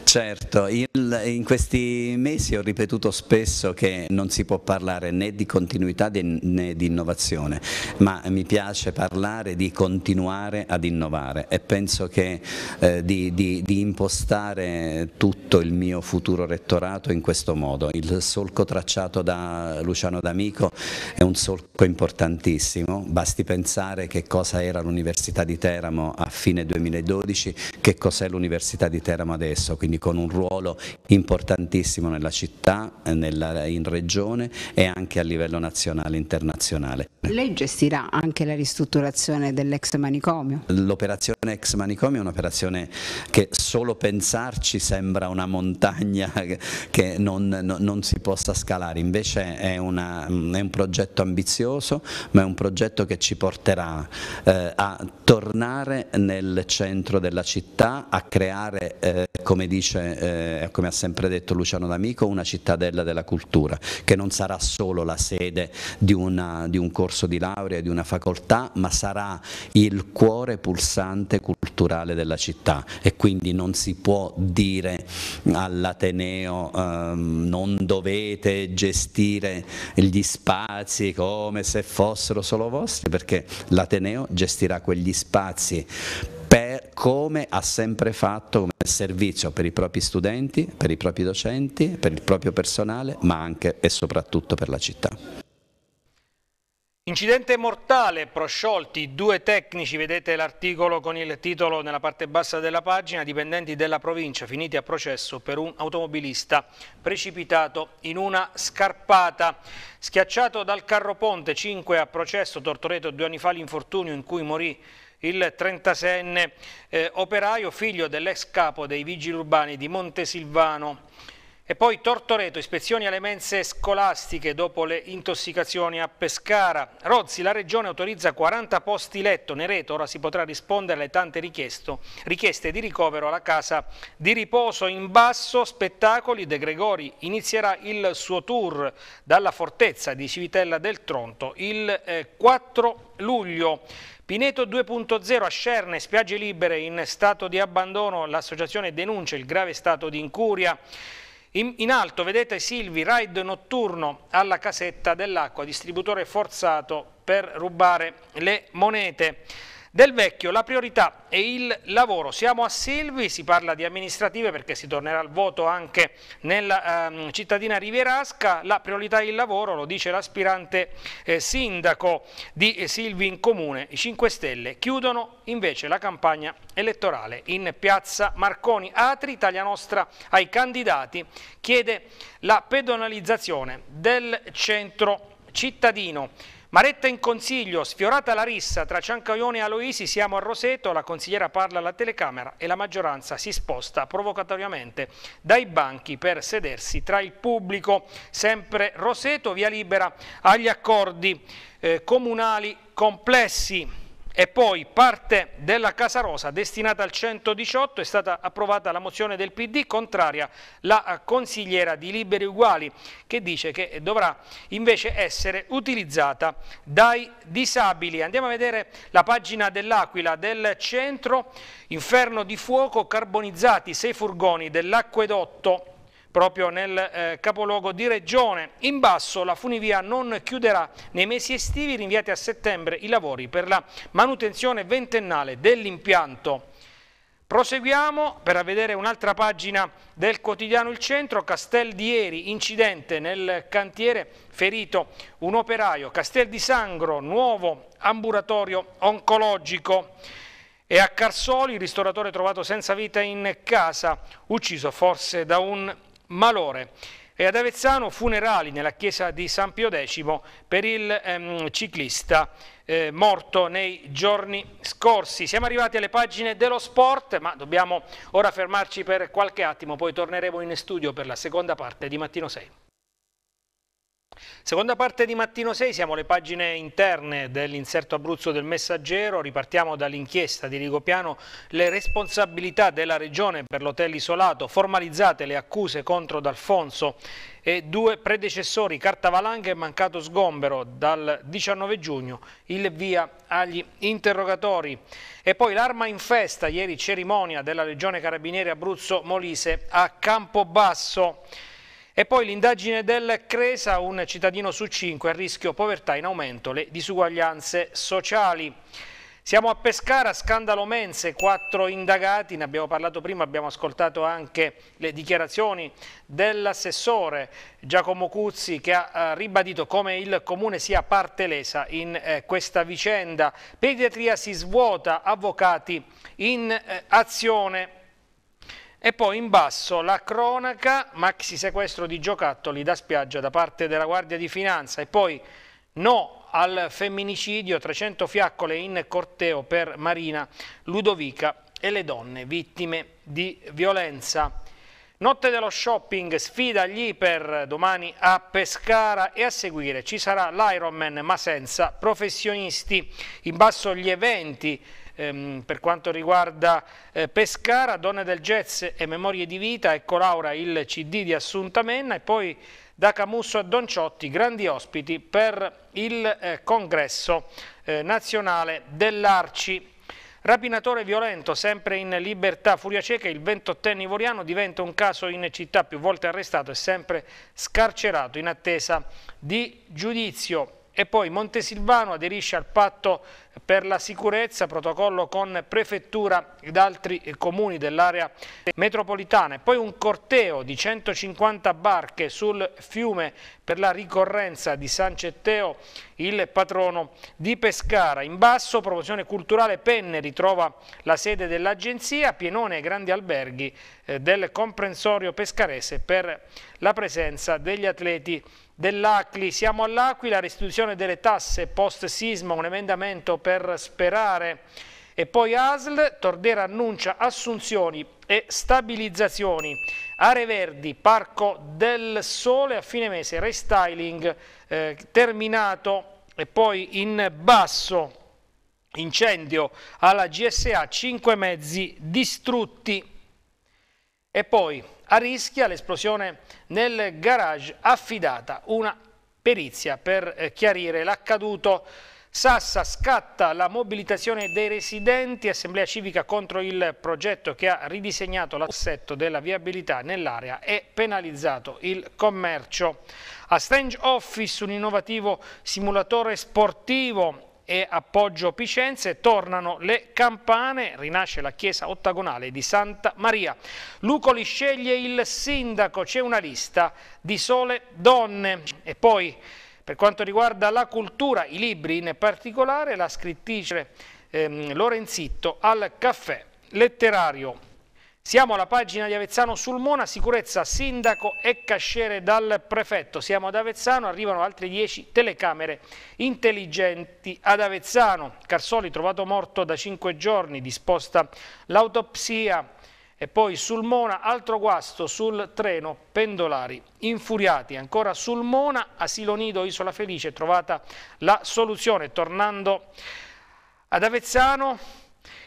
Certo, il, in questi mesi ho ripetuto spesso che non si può parlare né di continuità né di innovazione, ma mi piace parlare di continuare ad innovare e penso che eh, di, di, di, impostare tutto il mio futuro rettorato in questo modo. Il solco tracciato da Luciano D'Amico è un solco importantissimo, basti pensare che cosa era l'Università di Teramo a fine 2012, che cos'è l'Università di Teramo adesso, quindi quindi con un ruolo importantissimo nella città, eh, nella, in regione e anche a livello nazionale e internazionale. Lei gestirà anche la ristrutturazione dell'ex manicomio? L'operazione ex manicomio è un'operazione che solo pensarci sembra una montagna che non, non, non si possa scalare, invece è, una, mm, è, un progetto ambizioso ma è un progetto che ci porterà eh, a tornare nel centro della città, a creare, eh, come dice dice, eh, come ha sempre detto Luciano D'Amico, una cittadella della cultura, che non sarà solo la sede di, una, di un corso di laurea, di una facoltà, ma sarà il cuore pulsante culturale della città e quindi non si può dire all'Ateneo ehm, non dovete gestire gli spazi come se fossero solo vostri, perché l'Ateneo gestirà quegli spazi per come ha sempre fatto come servizio per i propri studenti, per i propri docenti, per il proprio personale, ma anche e soprattutto per la città. Incidente mortale, prosciolti due tecnici, vedete l'articolo con il titolo nella parte bassa della pagina, dipendenti della provincia finiti a processo per un automobilista precipitato in una scarpata. Schiacciato dal carro ponte, 5 a processo, Tortoreto due anni fa l'infortunio in cui morì il 36enne eh, operaio, figlio dell'ex capo dei vigili urbani di Montesilvano. E poi Tortoreto, ispezioni alle mense scolastiche dopo le intossicazioni a Pescara. Rozzi, la Regione autorizza 40 posti letto. Nereto, ora si potrà rispondere alle tante richieste di ricovero alla casa di riposo. In basso, spettacoli, De Gregori inizierà il suo tour dalla fortezza di Civitella del Tronto il 4 eh, luglio. Pineto 2.0 a Scerne, spiagge libere in stato di abbandono, l'associazione denuncia il grave stato di incuria. In, in alto vedete Silvi, raid notturno alla casetta dell'acqua, distributore forzato per rubare le monete. Del vecchio la priorità è il lavoro, siamo a Silvi, si parla di amministrative perché si tornerà al voto anche nella ehm, cittadina rivierasca, la priorità è il lavoro, lo dice l'aspirante eh, sindaco di eh, Silvi in comune, i 5 Stelle chiudono invece la campagna elettorale in piazza Marconi Atri, Italia Nostra ai candidati chiede la pedonalizzazione del centro cittadino. Maretta in consiglio, sfiorata la rissa tra Ciancaione e Aloisi, siamo a Roseto, la consigliera parla alla telecamera e la maggioranza si sposta provocatoriamente dai banchi per sedersi tra il pubblico. Sempre Roseto, via libera agli accordi eh, comunali complessi. E poi parte della Casa Rosa destinata al 118 è stata approvata la mozione del PD contraria la eh, consigliera di Liberi Uguali che dice che dovrà invece essere utilizzata dai disabili. Andiamo a vedere la pagina dell'Aquila del centro, inferno di fuoco, carbonizzati sei furgoni dell'acquedotto proprio nel eh, capoluogo di regione. In basso la funivia non chiuderà nei mesi estivi, rinviati a settembre i lavori per la manutenzione ventennale dell'impianto. Proseguiamo per vedere un'altra pagina del quotidiano Il Centro, Castel di Ieri, incidente nel cantiere, ferito un operaio, Castel di Sangro, nuovo ambulatorio oncologico e a Carsoli, ristoratore trovato senza vita in casa, ucciso forse da un Malore. E ad Avezzano funerali nella chiesa di San Pio X per il ehm, ciclista eh, morto nei giorni scorsi. Siamo arrivati alle pagine dello sport, ma dobbiamo ora fermarci per qualche attimo, poi torneremo in studio per la seconda parte di Mattino 6. Seconda parte di Mattino 6, siamo alle pagine interne dell'inserto Abruzzo del Messaggero, ripartiamo dall'inchiesta di Rigopiano, le responsabilità della Regione per l'hotel isolato, formalizzate le accuse contro D'Alfonso e due predecessori, carta valanga e Mancato Sgombero, dal 19 giugno il via agli interrogatori. E poi l'arma in festa, ieri cerimonia della Regione Carabinieri Abruzzo Molise a Campobasso. E poi l'indagine del Cresa, un cittadino su cinque a rischio povertà in aumento, le disuguaglianze sociali. Siamo a Pescara, scandalo Mense, quattro indagati, ne abbiamo parlato prima, abbiamo ascoltato anche le dichiarazioni dell'assessore Giacomo Cuzzi che ha eh, ribadito come il comune sia parte lesa in eh, questa vicenda. Pediatria si svuota, avvocati in eh, azione. E poi in basso la cronaca, maxi sequestro di giocattoli da spiaggia da parte della Guardia di Finanza e poi no al femminicidio, 300 fiaccole in corteo per Marina Ludovica e le donne vittime di violenza. Notte dello shopping, sfida agli iper domani a Pescara e a seguire ci sarà l'Ironman ma senza professionisti. In basso gli eventi ehm, per quanto riguarda eh, Pescara, Donne del Jazz e Memorie di Vita, ecco Laura il CD di Assunta Menna e poi da Camusso a Ciotti, grandi ospiti per il eh, congresso eh, nazionale dell'Arci. Rapinatore violento, sempre in libertà, furia cieca, il 28enne ivoriano diventa un caso in città, più volte arrestato e sempre scarcerato in attesa di giudizio. E poi Montesilvano aderisce al patto per la sicurezza, protocollo con prefettura ed altri comuni dell'area metropolitana. E poi un corteo di 150 barche sul fiume per la ricorrenza di San Cetteo il patrono di Pescara. In basso promozione culturale Penne ritrova la sede dell'agenzia, Pienone e Grandi Alberghi eh, del comprensorio pescarese per la presenza degli atleti dell'Acli. Siamo all'Aquila, restituzione delle tasse post sisma, un emendamento per sperare e poi ASL, Tordera annuncia assunzioni e stabilizzazioni. Aree Verdi, Parco del Sole a fine mese, restyling eh, terminato e poi in basso incendio alla GSA, 5 mezzi distrutti. E poi a rischio l'esplosione nel garage affidata una perizia per eh, chiarire l'accaduto. Sassa scatta la mobilitazione dei residenti, assemblea civica contro il progetto che ha ridisegnato l'assetto della viabilità nell'area e penalizzato il commercio. A Strange Office, un innovativo simulatore sportivo e appoggio Picenze, tornano le campane, rinasce la chiesa ottagonale di Santa Maria. Lucoli sceglie il sindaco, c'è una lista di sole donne e poi... Per quanto riguarda la cultura, i libri in particolare, la scrittrice ehm, Lorenzitto al caffè letterario. Siamo alla pagina di Avezzano sul Mona, sicurezza sindaco e casciere dal prefetto. Siamo ad Avezzano, arrivano altre 10 telecamere intelligenti ad Avezzano. Carsoli trovato morto da 5 giorni, disposta l'autopsia. E poi Sulmona, altro guasto sul treno, pendolari, infuriati. Ancora Sulmona, asilo nido, isola felice, trovata la soluzione. Tornando ad Avezzano,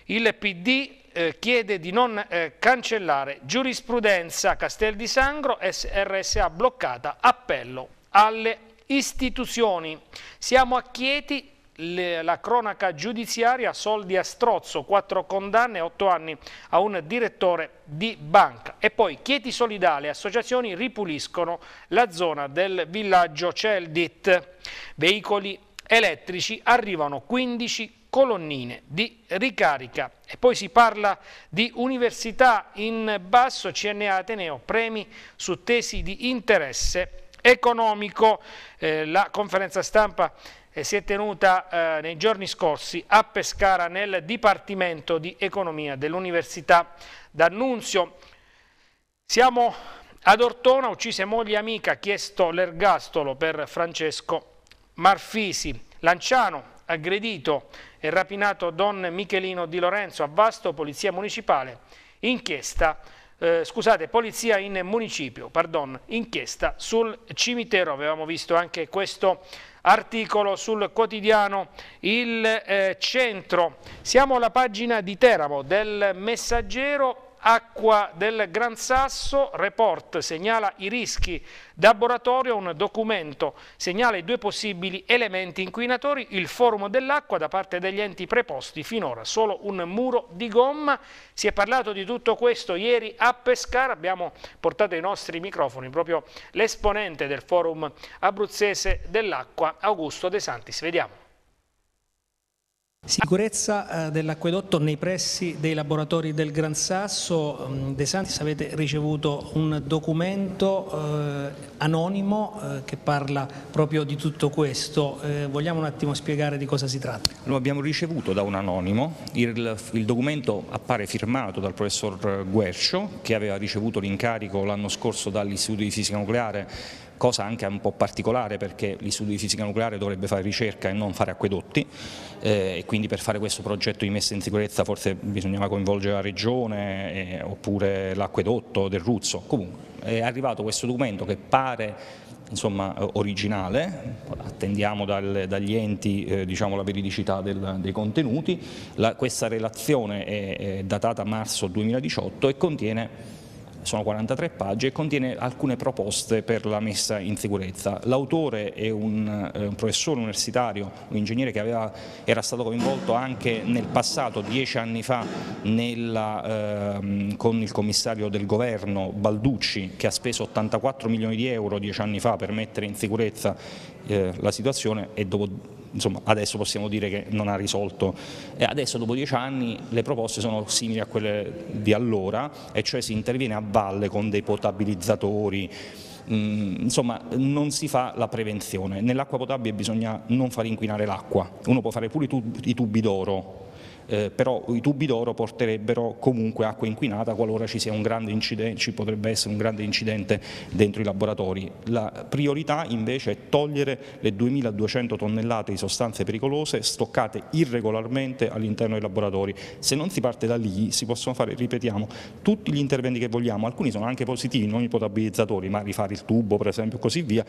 il PD eh, chiede di non eh, cancellare giurisprudenza Castel di Sangro, SRSA bloccata, appello alle istituzioni. Siamo a Chieti, le, la cronaca giudiziaria, soldi a strozzo, quattro condanne, otto anni a un direttore di banca. E poi Chieti Solidale, associazioni ripuliscono la zona del villaggio Celdit. Veicoli elettrici arrivano 15 colonnine di ricarica. E poi si parla di università in basso, CNA Ateneo, premi su tesi di interesse economico. Eh, la conferenza stampa e si è tenuta eh, nei giorni scorsi a Pescara nel Dipartimento di Economia dell'Università d'Annunzio. Siamo ad Ortona, uccise moglie e amica, chiesto l'ergastolo per Francesco Marfisi. Lanciano, aggredito e rapinato Don Michelino Di Lorenzo a Vasto, Polizia Municipale, inchiesta eh, scusate, polizia in municipio, pardon, inchiesta sul cimitero, avevamo visto anche questo articolo sul quotidiano Il eh, Centro. Siamo alla pagina di Teramo del Messaggero, Acqua del Gran Sasso, report, segnala i rischi da laboratorio, un documento segnala i due possibili elementi inquinatori, il forum dell'acqua da parte degli enti preposti, finora solo un muro di gomma. Si è parlato di tutto questo ieri a Pescara, abbiamo portato ai nostri microfoni proprio l'esponente del forum abruzzese dell'acqua, Augusto De Santis. Vediamo. Sicurezza eh, dell'acquedotto nei pressi dei laboratori del Gran Sasso. Mm, De Santis avete ricevuto un documento eh, anonimo eh, che parla proprio di tutto questo. Eh, vogliamo un attimo spiegare di cosa si tratta? Lo abbiamo ricevuto da un anonimo. Il, il documento appare firmato dal professor Guercio che aveva ricevuto l'incarico l'anno scorso dall'Istituto di Fisica Nucleare cosa anche un po' particolare perché l'Istituto di Fisica Nucleare dovrebbe fare ricerca e non fare acquedotti eh, e quindi per fare questo progetto di messa in sicurezza forse bisognava coinvolgere la Regione eh, oppure l'acquedotto del Ruzzo, comunque è arrivato questo documento che pare insomma, originale, attendiamo dal, dagli enti eh, diciamo, la veridicità del, dei contenuti, la, questa relazione è, è datata marzo 2018 e contiene sono 43 pagine e contiene alcune proposte per la messa in sicurezza. L'autore è un, eh, un, professore universitario, un ingegnere che aveva, era stato coinvolto anche nel passato, dieci anni fa, nella, eh, con il commissario del governo Balducci che ha speso 84 milioni di euro dieci anni fa per mettere in sicurezza eh, la situazione e dopo insomma, adesso possiamo dire che non ha risolto. E adesso dopo dieci anni le proposte sono simili a quelle di allora e cioè si interviene a valle con dei potabilizzatori, mm, insomma non si fa la prevenzione, nell'acqua potabile bisogna non far inquinare l'acqua, uno può fare pure i tubi d'oro eh, però i tubi d'oro porterebbero comunque acqua inquinata qualora ci, ci, potrebbe essere un grande incidente dentro i laboratori. La priorità invece è togliere le 2200 tonnellate di sostanze pericolose stoccate irregolarmente all'interno dei laboratori. Se non si parte da lì si possono fare, ripetiamo, tutti gli interventi che vogliamo, alcuni sono anche positivi, non i potabilizzatori, ma rifare il tubo per esempio e così via,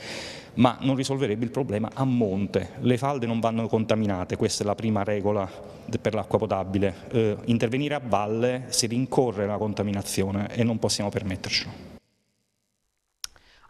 ma non risolverebbe il problema a monte. Le falde non vanno contaminate, questa è la prima regola per l'acqua potabile potabile. Eh, intervenire a valle si rincorre la contaminazione e non possiamo permettercelo.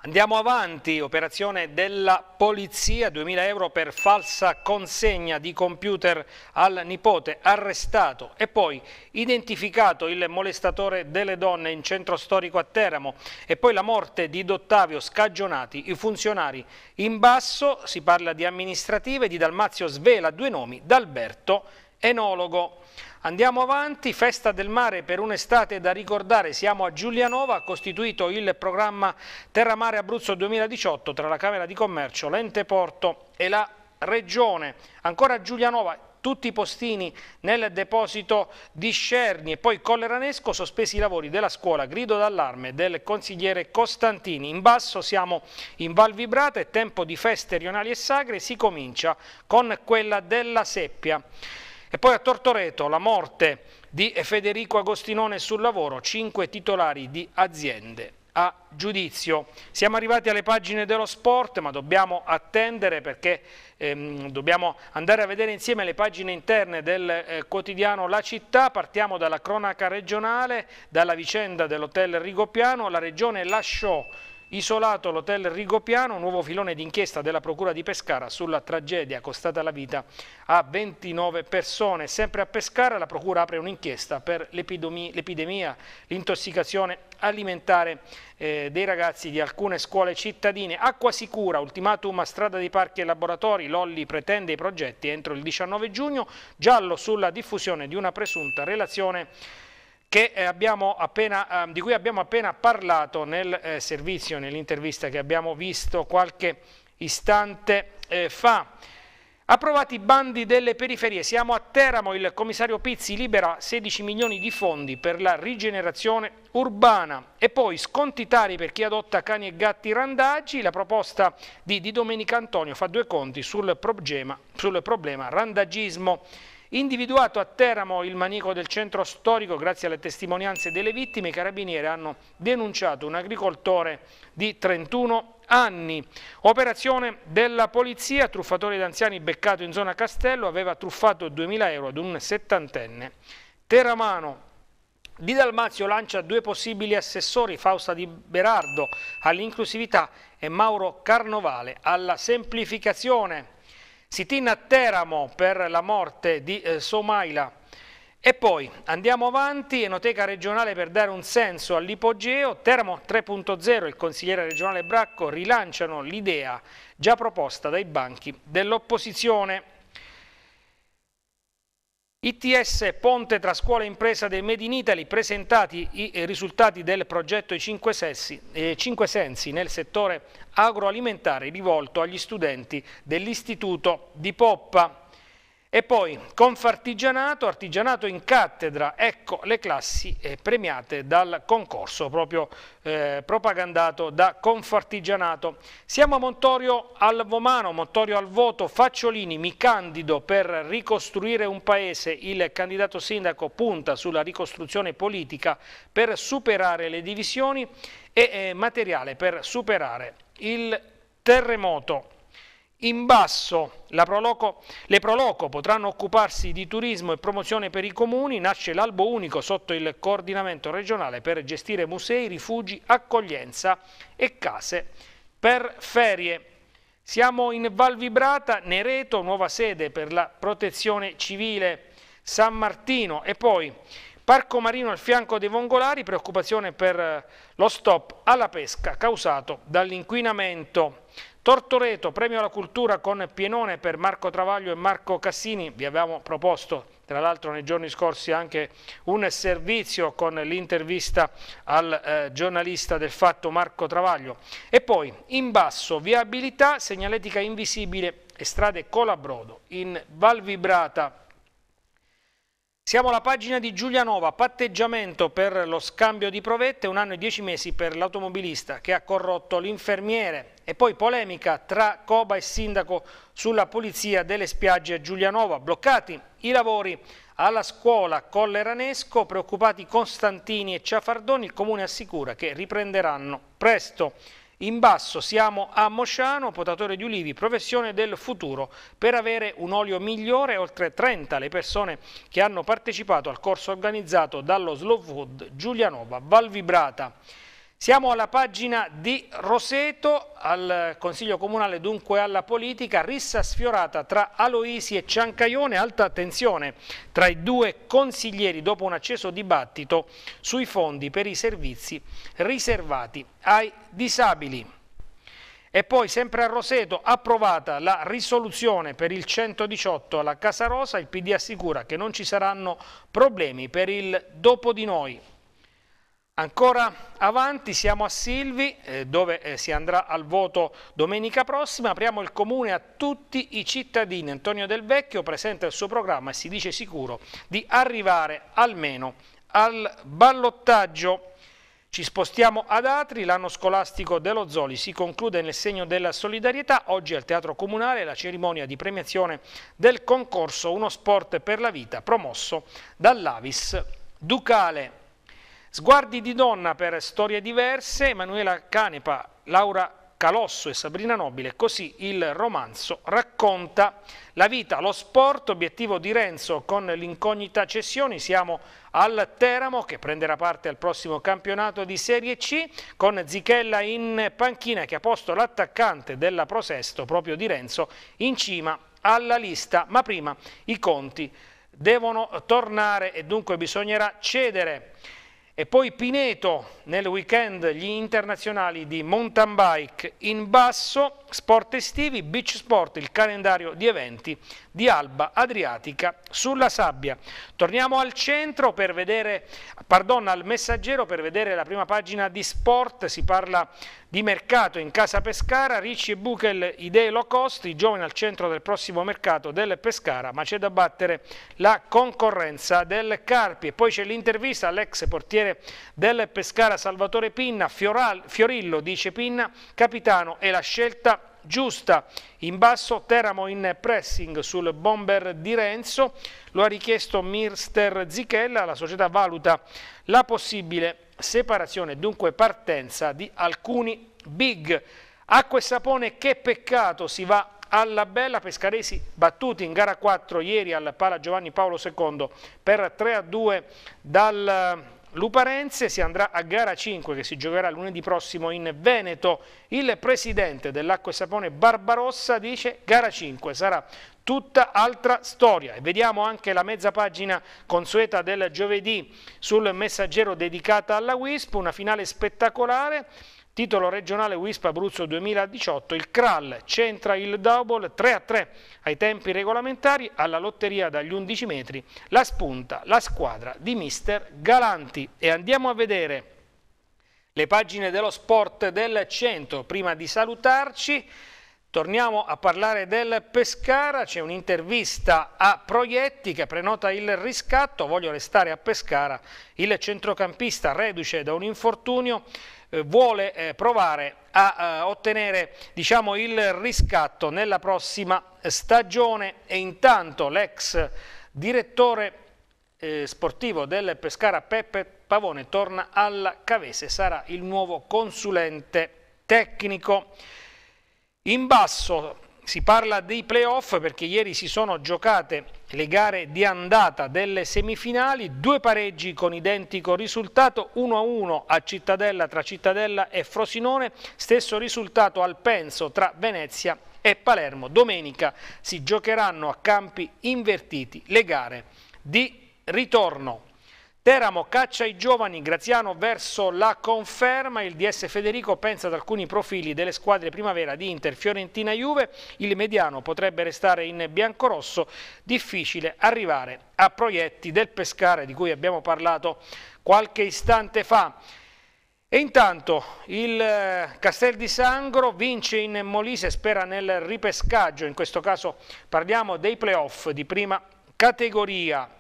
Andiamo avanti, operazione della polizia, 2000 euro per falsa consegna di computer al nipote, arrestato e poi identificato il molestatore delle donne in centro storico a Teramo e poi la morte di Dottavio scagionati i funzionari. In basso si parla di amministrative, di Dalmazio svela due nomi, D'Alberto enologo. Andiamo avanti, Festa del Mare per un'estate da ricordare, siamo a Giulianova, ha costituito il programma Terra Mare Abruzzo 2018 tra la Camera di Commercio, l'Ente Porto e la Regione. Ancora a Giulianova, tutti i postini nel deposito di Scerni e poi Colleranesco sospesi i lavori della scuola, grido d'allarme del consigliere Costantini. In basso siamo in Val Vibrata, è tempo di feste rionali e sacre, si comincia con quella della Seppia. E poi a Tortoreto la morte di Federico Agostinone sul lavoro, cinque titolari di aziende a giudizio. Siamo arrivati alle pagine dello sport, ma dobbiamo attendere perché ehm, dobbiamo andare a vedere insieme le pagine interne del eh, quotidiano La Città. Partiamo dalla cronaca regionale, dalla vicenda dell'hotel Rigopiano. La regione lasciò Isolato l'hotel Rigopiano, nuovo filone d'inchiesta della Procura di Pescara sulla tragedia costata la vita a 29 persone. Sempre a Pescara la Procura apre un'inchiesta per l'epidemia, l'intossicazione alimentare eh, dei ragazzi di alcune scuole cittadine. Acqua sicura, ultimatum a strada di parchi e laboratori, Lolli pretende i progetti entro il 19 giugno, giallo sulla diffusione di una presunta relazione eh, appena, ehm, di cui abbiamo appena parlato nel eh, servizio, nell'intervista che abbiamo visto qualche istante eh, fa. Approvati i bandi delle periferie, siamo a Teramo, il commissario Pizzi libera 16 milioni di fondi per la rigenerazione urbana e poi sconti tari per chi adotta cani e gatti randaggi, la proposta di, di Domenica Antonio fa due conti sul problema, sul problema randagismo Individuato a Teramo il manico del centro storico, grazie alle testimonianze delle vittime, i carabinieri hanno denunciato un agricoltore di 31 anni. Operazione della polizia, truffatore d'anziani beccato in zona Castello, aveva truffato 2.000 euro ad un settantenne. Teramano, di Dalmazio lancia due possibili assessori, Fausta Di Berardo all'inclusività e Mauro Carnovale alla semplificazione. Sitin a Teramo per la morte di eh, Somaila. E poi andiamo avanti, enoteca regionale per dare un senso all'ipogeo, Teramo 3.0, il consigliere regionale Bracco rilanciano l'idea già proposta dai banchi dell'opposizione. ITS Ponte tra scuola e impresa del Made in Italy, presentati i eh, risultati del progetto I eh, Cinque Sensi nel settore agroalimentare rivolto agli studenti dell'Istituto di Poppa. E poi Confartigianato, artigianato in cattedra, ecco le classi eh, premiate dal concorso proprio eh, propagandato da Confartigianato. Siamo a Montorio al Vomano, Montorio al voto, Facciolini, mi candido per ricostruire un paese, il candidato sindaco punta sulla ricostruzione politica per superare le divisioni e eh, materiale per superare il terremoto. In basso proloco, le Proloco potranno occuparsi di turismo e promozione per i comuni, nasce l'albo unico sotto il coordinamento regionale per gestire musei, rifugi, accoglienza e case per ferie. Siamo in Val Vibrata, Nereto, nuova sede per la protezione civile San Martino e poi Parco Marino al fianco dei Vongolari, preoccupazione per lo stop alla pesca causato dall'inquinamento Tortoreto, premio alla cultura con Pienone per Marco Travaglio e Marco Cassini, vi avevamo proposto tra l'altro nei giorni scorsi anche un servizio con l'intervista al eh, giornalista del fatto Marco Travaglio e poi in basso viabilità, segnaletica invisibile e strade Colabrodo, in Val Vibrata siamo alla pagina di Giulianova, patteggiamento per lo scambio di provette, un anno e dieci mesi per l'automobilista che ha corrotto l'infermiere e poi polemica tra Coba e Sindaco sulla pulizia delle spiagge a Giulianova, bloccati i lavori alla scuola Colle Ranesco, preoccupati Costantini e Ciafardoni, il Comune assicura che riprenderanno presto. In basso siamo a Mosciano, potatore di ulivi, professione del futuro. Per avere un olio migliore, oltre 30 le persone che hanno partecipato al corso organizzato dallo Slow Food Giulianova Valvibrata. Siamo alla pagina di Roseto, al Consiglio Comunale dunque alla politica, rissa sfiorata tra Aloisi e Ciancaione, alta tensione tra i due consiglieri dopo un acceso dibattito sui fondi per i servizi riservati ai disabili. E poi sempre a Roseto approvata la risoluzione per il 118 alla Casa Rosa, il PD assicura che non ci saranno problemi per il dopo di noi. Ancora avanti siamo a Silvi eh, dove eh, si andrà al voto domenica prossima, apriamo il comune a tutti i cittadini. Antonio Del Vecchio presenta il suo programma e si dice sicuro di arrivare almeno al ballottaggio. Ci spostiamo ad Atri, l'anno scolastico dello Zoli si conclude nel segno della solidarietà, oggi al Teatro Comunale la cerimonia di premiazione del concorso Uno Sport per la Vita promosso dall'Avis Ducale. Sguardi di donna per storie diverse, Emanuela Canepa, Laura Calosso e Sabrina Nobile, così il romanzo racconta la vita, lo sport, obiettivo di Renzo con l'incognita cessioni, siamo al Teramo che prenderà parte al prossimo campionato di Serie C con Zichella in panchina che ha posto l'attaccante della Pro Sesto, proprio di Renzo in cima alla lista, ma prima i conti devono tornare e dunque bisognerà cedere e poi Pineto nel weekend gli internazionali di mountain bike in basso, sport estivi, beach sport, il calendario di eventi di Alba Adriatica sulla sabbia. Torniamo al centro per vedere, pardon, al messaggero per vedere la prima pagina di sport, si parla di mercato in casa Pescara, Ricci e Buchel idee low cost, i giovani al centro del prossimo mercato del Pescara, ma c'è da battere la concorrenza del Carpi. E poi c'è l'intervista all'ex portiere del Pescara Salvatore Pinna, Fioral, Fiorillo, dice Pinna, capitano è la scelta giusta. In basso Teramo in pressing sul bomber di Renzo, lo ha richiesto Mirster Zichella, la società valuta la possibile separazione, dunque partenza di alcuni big. Acqua e sapone, che peccato, si va alla bella Pescaresi battuti in gara 4 ieri al Pala Giovanni Paolo II per 3 a 2 dal Luparense, si andrà a gara 5 che si giocherà lunedì prossimo in Veneto. Il presidente dell'Acqua e Sapone Barbarossa dice gara 5 sarà tutta altra storia. E vediamo anche la mezza pagina consueta del giovedì sul messaggero dedicata alla WISP, una finale spettacolare Titolo regionale WISP Abruzzo 2018, il Kral centra il double 3-3 a ai tempi regolamentari alla lotteria dagli 11 metri, la spunta la squadra di mister Galanti e andiamo a vedere le pagine dello sport del centro prima di salutarci. Torniamo a parlare del Pescara, c'è un'intervista a Proietti che prenota il riscatto, voglio restare a Pescara, il centrocampista reduce da un infortunio eh, vuole eh, provare a eh, ottenere diciamo, il riscatto nella prossima stagione e intanto l'ex direttore sportivo del Pescara Peppe Pavone torna alla Cavese, sarà il nuovo consulente tecnico. In basso si parla dei playoff perché ieri si sono giocate le gare di andata delle semifinali, due pareggi con identico risultato, 1-1 a Cittadella tra Cittadella e Frosinone, stesso risultato al Penso tra Venezia e Palermo. Domenica si giocheranno a campi invertiti le gare di ritorno. Teramo caccia i giovani, Graziano verso la conferma, il DS Federico pensa ad alcuni profili delle squadre primavera di Inter, Fiorentina, Juve, il mediano potrebbe restare in biancorosso, difficile arrivare a proietti del Pescare di cui abbiamo parlato qualche istante fa. E intanto il eh, Castel di Sangro vince in Molise, spera nel ripescaggio, in questo caso parliamo dei playoff di prima categoria.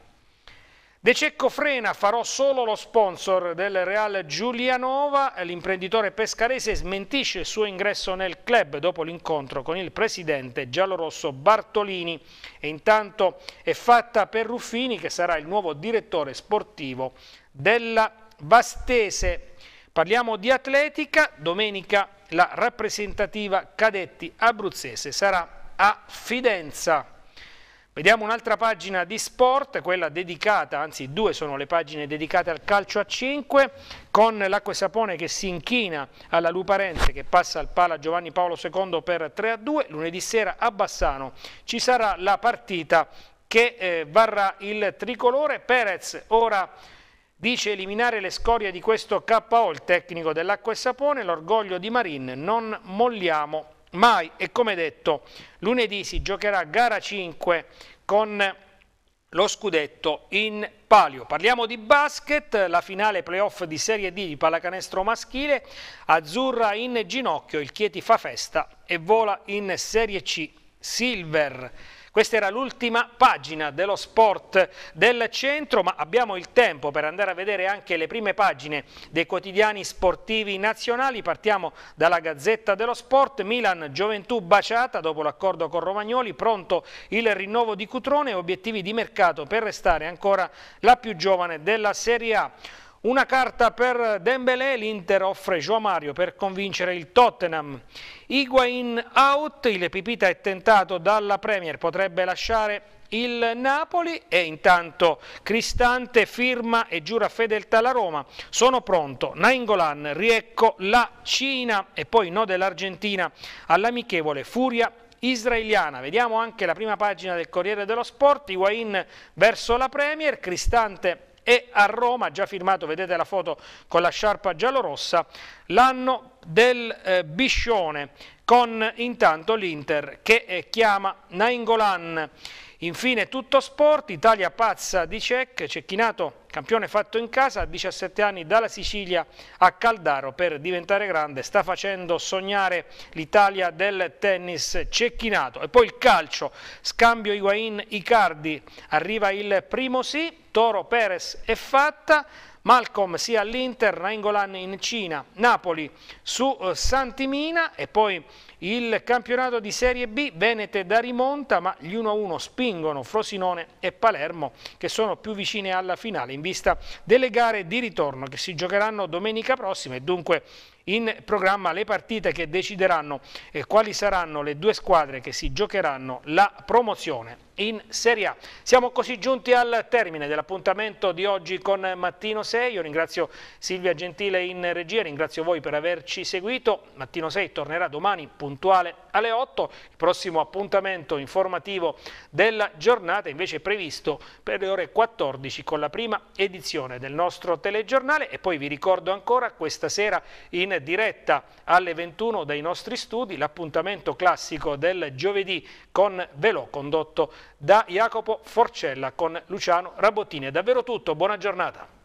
De Cecco frena, farò solo lo sponsor del Real Giulianova, l'imprenditore pescarese smentisce il suo ingresso nel club dopo l'incontro con il presidente giallorosso Bartolini e intanto è fatta per Ruffini che sarà il nuovo direttore sportivo della Vastese. Parliamo di atletica, domenica la rappresentativa cadetti abruzzese sarà a Fidenza. Vediamo un'altra pagina di sport, quella dedicata, anzi due sono le pagine dedicate al calcio a 5, con l'acqua e sapone che si inchina alla Luparense che passa al pala Giovanni Paolo II per 3 a 2, lunedì sera a Bassano ci sarà la partita che eh, varrà il tricolore, Perez ora dice eliminare le scorie di questo KO, il tecnico dell'acqua e sapone, l'orgoglio di Marin, non molliamo mai e come detto lunedì si giocherà gara 5 con lo scudetto in palio. Parliamo di basket, la finale playoff di Serie D di pallacanestro maschile, Azzurra in ginocchio, il Chieti fa festa e vola in Serie C Silver. Questa era l'ultima pagina dello sport del centro, ma abbiamo il tempo per andare a vedere anche le prime pagine dei quotidiani sportivi nazionali. Partiamo dalla Gazzetta dello Sport, Milan Gioventù baciata dopo l'accordo con Romagnoli, pronto il rinnovo di Cutrone, obiettivi di mercato per restare ancora la più giovane della Serie A. Una carta per Dembélé, l'Inter offre Joao Mario per convincere il Tottenham. Higuain out, il Pipita è tentato dalla Premier, potrebbe lasciare il Napoli e intanto Cristante firma e giura fedeltà alla Roma. Sono pronto, Naingolan, Riecco, la Cina e poi no dell'Argentina all'amichevole Furia israeliana. Vediamo anche la prima pagina del Corriere dello Sport, Higuain verso la Premier, Cristante e a Roma, già firmato, vedete la foto con la sciarpa giallorossa, l'anno del eh, Biscione, con intanto l'Inter che eh, chiama Naingolan. Infine tutto sport, Italia pazza di Cech, Cecchinato campione fatto in casa 17 anni dalla Sicilia a Caldaro per diventare grande, sta facendo sognare l'Italia del tennis Cecchinato. E poi il calcio, scambio Higuain-Icardi, arriva il primo sì, Toro Perez è fatta, Malcolm sia all'Inter, Nainggolan in Cina, Napoli su eh, Santimina e poi il campionato di Serie B, Venete da rimonta, ma gli 1-1 spingono Frosinone e Palermo che sono più vicine alla finale in vista delle gare di ritorno che si giocheranno domenica prossima e dunque in programma le partite che decideranno eh, quali saranno le due squadre che si giocheranno la promozione in Serie A. Siamo così giunti al termine dell'appuntamento di oggi con Mattino 6. Io ringrazio Silvia Gentile in regia, ringrazio voi per averci seguito. Mattino 6 tornerà domani puntuale alle 8, il prossimo appuntamento informativo della giornata invece è previsto per le ore 14 con la prima edizione del nostro telegiornale e poi vi ricordo ancora questa sera in diretta alle 21 dai nostri studi l'appuntamento classico del giovedì con Velò condotto da Jacopo Forcella con Luciano Rabottini. È davvero tutto, buona giornata.